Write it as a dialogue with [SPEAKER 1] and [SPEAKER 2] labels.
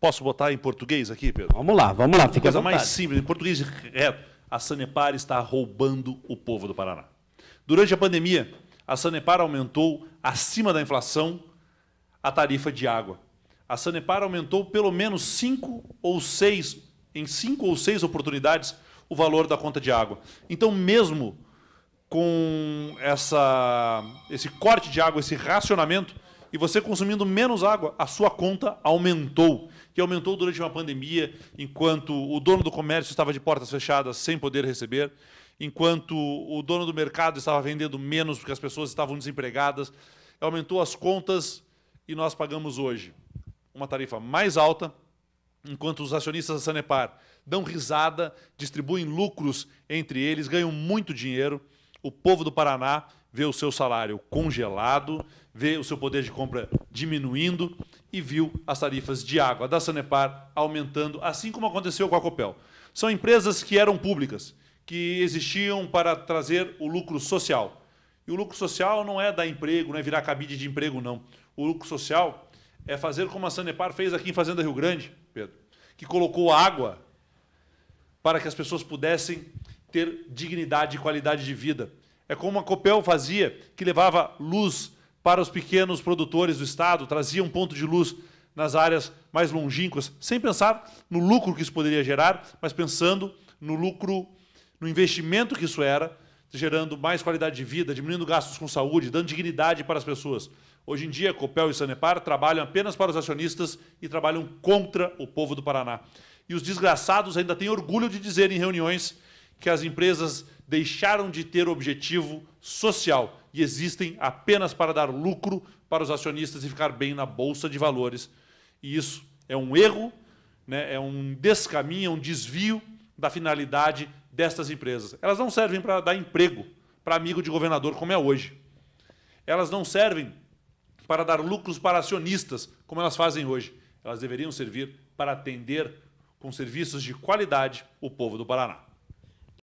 [SPEAKER 1] Posso botar em português aqui, Pedro? Vamos lá, vamos lá. Fica coisa mais simples, em português reto. É, a Sanepar está roubando o povo do Paraná. Durante a pandemia, a Sanepar aumentou, acima da inflação, a tarifa de água. A Sanepar aumentou pelo menos cinco ou seis, em cinco ou seis oportunidades, o valor da conta de água. Então, mesmo com essa, esse corte de água, esse racionamento, e você consumindo menos água, a sua conta aumentou, que aumentou durante uma pandemia, enquanto o dono do comércio estava de portas fechadas sem poder receber, enquanto o dono do mercado estava vendendo menos porque as pessoas estavam desempregadas, aumentou as contas e nós pagamos hoje uma tarifa mais alta, enquanto os acionistas da Sanepar dão risada, distribuem lucros entre eles, ganham muito dinheiro. O povo do Paraná vê o seu salário congelado, vê o seu poder de compra diminuindo e viu as tarifas de água da Sanepar aumentando, assim como aconteceu com a Copel. São empresas que eram públicas, que existiam para trazer o lucro social. E o lucro social não é dar emprego, não é virar cabide de emprego, não. O lucro social é fazer como a Sanepar fez aqui em Fazenda Rio Grande, Pedro, que colocou água para que as pessoas pudessem ter dignidade e qualidade de vida. É como a Copel fazia, que levava luz para os pequenos produtores do Estado, trazia um ponto de luz nas áreas mais longínquas, sem pensar no lucro que isso poderia gerar, mas pensando no lucro, no investimento que isso era, gerando mais qualidade de vida, diminuindo gastos com saúde, dando dignidade para as pessoas. Hoje em dia, Copel e Sanepar trabalham apenas para os acionistas e trabalham contra o povo do Paraná. E os desgraçados ainda têm orgulho de dizer em reuniões que as empresas deixaram de ter objetivo social e existem apenas para dar lucro para os acionistas e ficar bem na bolsa de valores. E isso é um erro, né? é um descaminho, é um desvio da finalidade destas empresas. Elas não servem para dar emprego para amigo de governador, como é hoje. Elas não servem para dar lucros para acionistas, como elas fazem hoje. Elas deveriam servir para atender com serviços de qualidade o povo do Paraná.